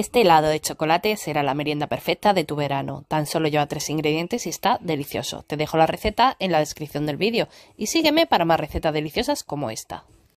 Este helado de chocolate será la merienda perfecta de tu verano. Tan solo lleva tres ingredientes y está delicioso. Te dejo la receta en la descripción del vídeo y sígueme para más recetas deliciosas como esta.